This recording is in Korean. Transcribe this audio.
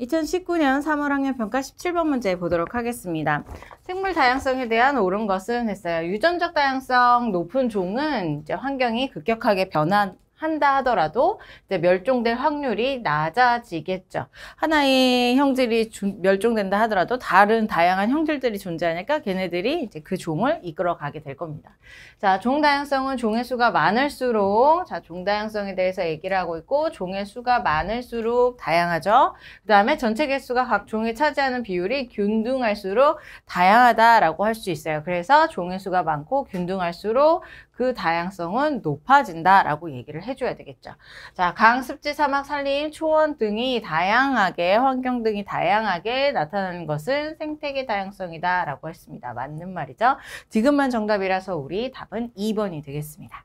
2019년 3월 학년 평가 17번 문제 보도록 하겠습니다. 생물 다양성에 대한 옳은 것은 했어요. 유전적 다양성 높은 종은 이제 환경이 급격하게 변한 한다 하더라도 이제 멸종될 확률이 낮아지겠죠. 하나의 형질이 주, 멸종된다 하더라도 다른 다양한 형질들이 존재하니까 걔네들이 이제 그 종을 이끌어 가게 될 겁니다. 자, 종 다양성은 종의 수가 많을수록 자, 종 다양성에 대해서 얘기를 하고 있고 종의 수가 많을수록 다양하죠. 그다음에 전체 개수가 각 종이 차지하는 비율이 균등할수록 다양하다라고 할 수 있어요. 그래서 종의 수가 많고 균등할수록 그 다양성은 높아진다라고 얘기를 해 해줘야 되겠죠. 자, 강습지 사막 산림 초원 등이 다양하게 환경 등이 다양하게 나타나는 것은 생태계 다양성이다 라고 했습니다. 맞는 말이죠. 지금만 정답이라서 우리 답은 2번이 되겠습니다.